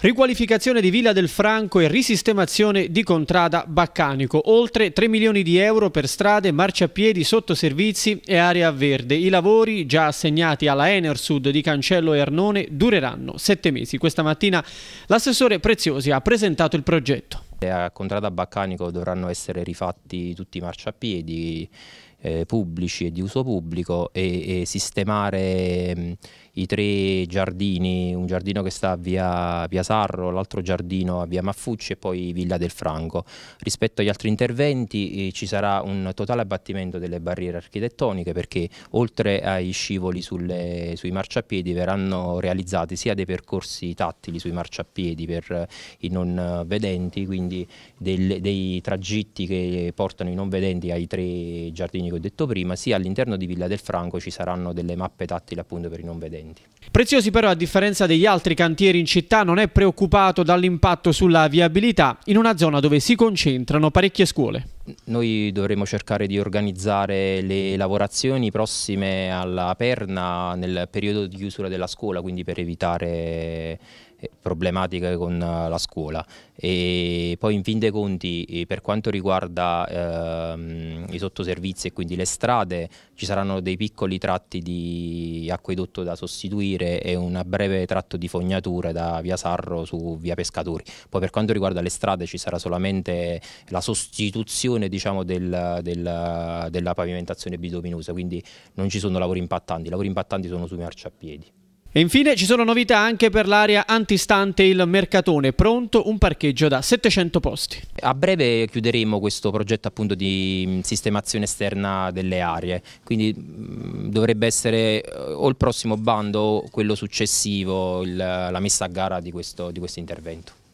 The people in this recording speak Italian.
Riqualificazione di Villa del Franco e risistemazione di Contrada Baccanico, oltre 3 milioni di euro per strade, marciapiedi, sottoservizi e area verde. I lavori già assegnati alla Enersud di Cancello e Arnone dureranno 7 mesi. Questa mattina l'assessore Preziosi ha presentato il progetto. A Contrada Baccanico dovranno essere rifatti tutti i marciapiedi, eh, pubblici e di uso pubblico e, e sistemare mh, mm, i tre giardini, un giardino che sta a via, via Sarro, l'altro giardino a via Maffucci e poi Villa del Franco. Rispetto agli altri interventi eh, ci sarà un totale abbattimento delle barriere architettoniche perché oltre ai scivoli sulle, sui marciapiedi verranno realizzati sia dei percorsi tattili sui marciapiedi per eh, i non vedenti, quindi del, dei tragitti che portano i non vedenti ai tre giardini che ho detto prima, sia all'interno di Villa del Franco ci saranno delle mappe tattili appunto per i non vedenti. Preziosi però a differenza degli altri cantieri in città non è preoccupato dall'impatto sulla viabilità in una zona dove si concentrano parecchie scuole. Noi dovremo cercare di organizzare le lavorazioni prossime alla perna nel periodo di chiusura della scuola, quindi per evitare eh, problematiche con eh, la scuola e poi in fin dei conti eh, per quanto riguarda ehm, i sottoservizi e quindi le strade ci saranno dei piccoli tratti di acquedotto da sostituire e un breve tratto di fognature da via Sarro su via Pescatori. Poi per quanto riguarda le strade ci sarà solamente la sostituzione diciamo, del, del, della pavimentazione bituminosa, quindi non ci sono lavori impattanti, i lavori impattanti sono sui marciapiedi. E infine ci sono novità anche per l'area antistante il Mercatone, pronto un parcheggio da 700 posti. A breve chiuderemo questo progetto appunto di mm, sistemazione esterna delle aree, quindi mm, dovrebbe essere eh, o il prossimo bando o quello successivo il, la messa a gara di questo, di questo intervento.